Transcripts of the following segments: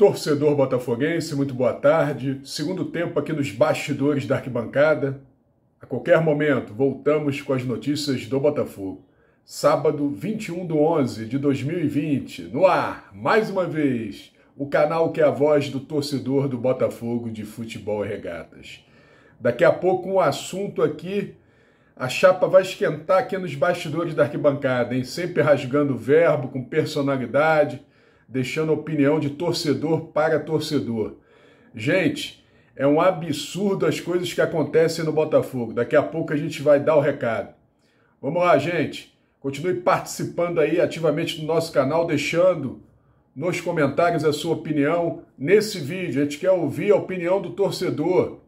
Torcedor botafoguense, muito boa tarde. Segundo tempo aqui nos bastidores da arquibancada. A qualquer momento, voltamos com as notícias do Botafogo. Sábado, 21 de 11 de 2020, no ar, mais uma vez, o canal que é a voz do torcedor do Botafogo de futebol e regatas. Daqui a pouco um assunto aqui, a chapa vai esquentar aqui nos bastidores da arquibancada, hein? Sempre rasgando verbo, com personalidade, deixando opinião de torcedor para torcedor. Gente, é um absurdo as coisas que acontecem no Botafogo. Daqui a pouco a gente vai dar o recado. Vamos lá, gente. Continue participando aí ativamente do nosso canal, deixando nos comentários a sua opinião nesse vídeo. A gente quer ouvir a opinião do torcedor.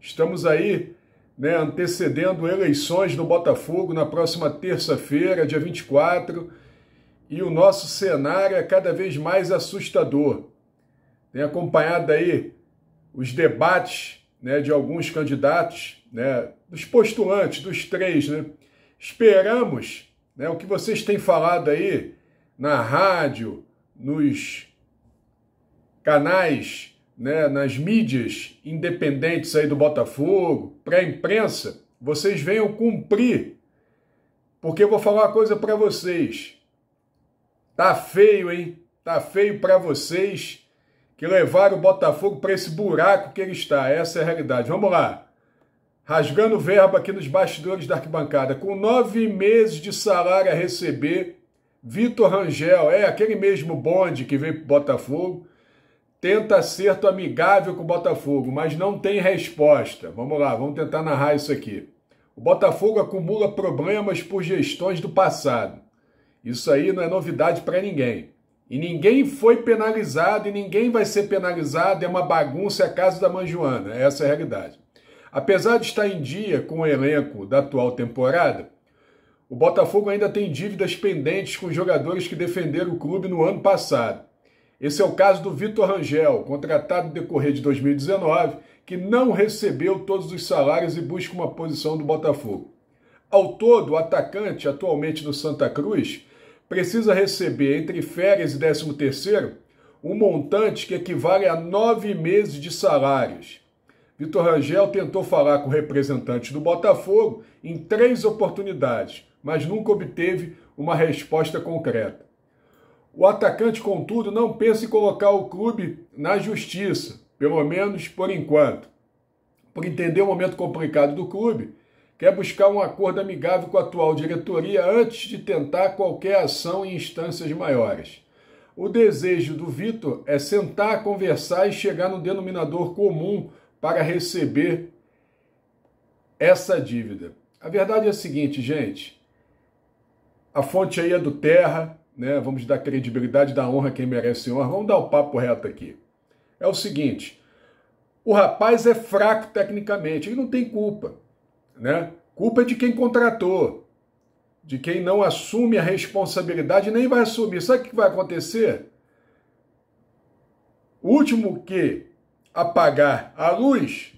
Estamos aí né, antecedendo eleições no Botafogo na próxima terça-feira, dia 24 e o nosso cenário é cada vez mais assustador. Tem acompanhado aí os debates né, de alguns candidatos, né, dos postulantes, dos três. Né? Esperamos né, o que vocês têm falado aí na rádio, nos canais, né, nas mídias independentes aí do Botafogo, para a imprensa, vocês venham cumprir. Porque eu vou falar uma coisa para vocês. Tá feio, hein? Tá feio para vocês que levaram o Botafogo para esse buraco que ele está. Essa é a realidade. Vamos lá. Rasgando verba aqui nos bastidores da arquibancada. Com nove meses de salário a receber, Vitor Rangel, é aquele mesmo bonde que veio para o Botafogo, tenta acerto amigável com o Botafogo, mas não tem resposta. Vamos lá, vamos tentar narrar isso aqui. O Botafogo acumula problemas por gestões do passado. Isso aí não é novidade para ninguém. E ninguém foi penalizado e ninguém vai ser penalizado, é uma bagunça, é a casa da Manjoana, essa é a realidade. Apesar de estar em dia com o elenco da atual temporada, o Botafogo ainda tem dívidas pendentes com jogadores que defenderam o clube no ano passado. Esse é o caso do Vitor Rangel, contratado no decorrer de 2019, que não recebeu todos os salários e busca uma posição do Botafogo. Ao todo, o atacante, atualmente no Santa Cruz, precisa receber entre férias e 13 terceiro um montante que equivale a nove meses de salários. Vitor Rangel tentou falar com representantes do Botafogo em três oportunidades, mas nunca obteve uma resposta concreta. O atacante, contudo, não pensa em colocar o clube na justiça, pelo menos por enquanto, por entender o momento complicado do clube quer buscar um acordo amigável com a atual diretoria antes de tentar qualquer ação em instâncias maiores. O desejo do Vitor é sentar, conversar e chegar no denominador comum para receber essa dívida. A verdade é a seguinte, gente. A fonte aí é do Terra, né? Vamos dar credibilidade, dar honra a quem merece honra. Vamos dar o um papo reto aqui. É o seguinte, o rapaz é fraco tecnicamente, ele não tem culpa. Né? Culpa é de quem contratou, de quem não assume a responsabilidade nem vai assumir. Sabe o que vai acontecer? O último que apagar a luz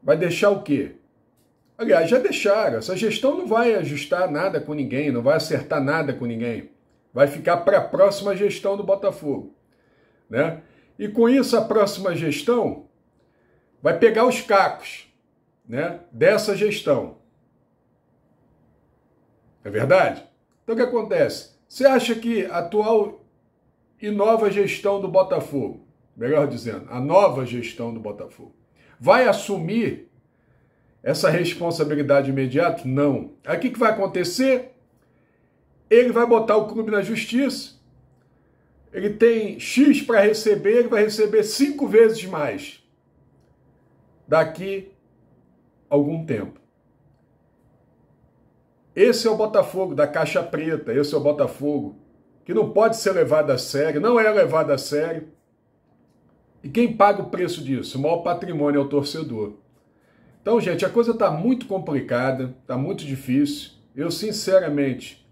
vai deixar o quê? Aliás, já deixaram. Essa gestão não vai ajustar nada com ninguém, não vai acertar nada com ninguém. Vai ficar para a próxima gestão do Botafogo. Né? E com isso, a próxima gestão vai pegar os cacos né, dessa gestão. É verdade? Então o que acontece? Você acha que a atual e nova gestão do Botafogo, melhor dizendo, a nova gestão do Botafogo, vai assumir essa responsabilidade imediata? Não. Aí o que, que vai acontecer? Ele vai botar o clube na justiça, ele tem X para receber, ele vai receber cinco vezes mais daqui algum tempo. Esse é o Botafogo da caixa preta, esse é o Botafogo que não pode ser levado a sério, não é levado a sério. E quem paga o preço disso? O maior patrimônio é o torcedor. Então, gente, a coisa está muito complicada, está muito difícil. Eu, sinceramente,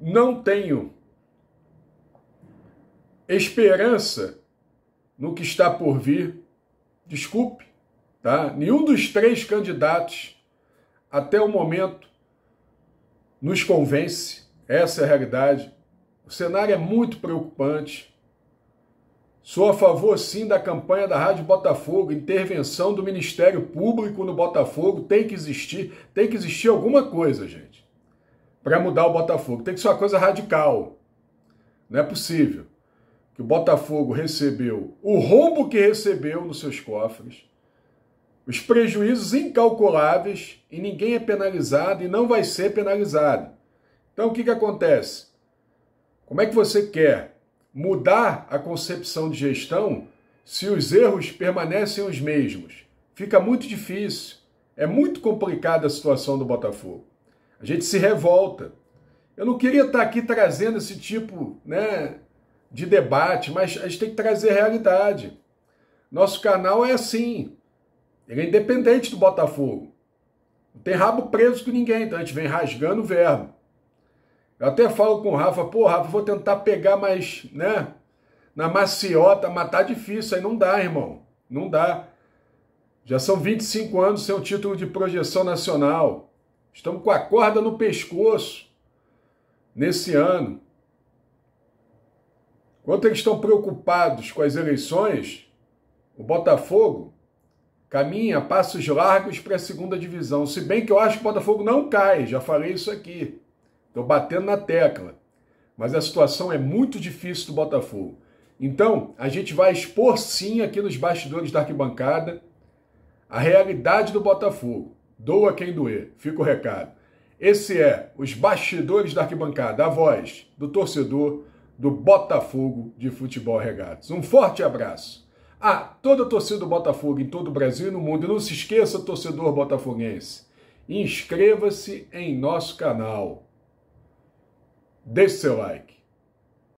não tenho esperança no que está por vir. Desculpe, Tá? Nenhum dos três candidatos, até o momento, nos convence. Essa é a realidade. O cenário é muito preocupante. Sou a favor, sim, da campanha da Rádio Botafogo. Intervenção do Ministério Público no Botafogo tem que existir. Tem que existir alguma coisa, gente, para mudar o Botafogo. Tem que ser uma coisa radical. Não é possível que o Botafogo recebeu o rombo que recebeu nos seus cofres os prejuízos incalculáveis e ninguém é penalizado e não vai ser penalizado. Então o que, que acontece? Como é que você quer mudar a concepção de gestão se os erros permanecem os mesmos? Fica muito difícil. É muito complicada a situação do Botafogo. A gente se revolta. Eu não queria estar aqui trazendo esse tipo né, de debate, mas a gente tem que trazer realidade. Nosso canal é assim. Ele é independente do Botafogo. Não tem rabo preso com ninguém, então a gente vem rasgando o verbo. Eu até falo com o Rafa, pô, Rafa, vou tentar pegar mais, né? Na maciota, matar tá difícil, aí não dá, irmão. Não dá. Já são 25 anos sem o título de projeção nacional. Estamos com a corda no pescoço nesse ano. Enquanto eles estão preocupados com as eleições, o Botafogo caminha passos largos para a segunda divisão. Se bem que eu acho que o Botafogo não cai, já falei isso aqui. Estou batendo na tecla. Mas a situação é muito difícil do Botafogo. Então, a gente vai expor sim aqui nos bastidores da arquibancada a realidade do Botafogo. Doa quem doer, fica o recado. Esse é os bastidores da arquibancada, a voz do torcedor do Botafogo de Futebol Regatos. Um forte abraço a ah, toda a torcida do Botafogo em todo o Brasil e no mundo. E não se esqueça, torcedor botafoguense, inscreva-se em nosso canal. Deixe seu like.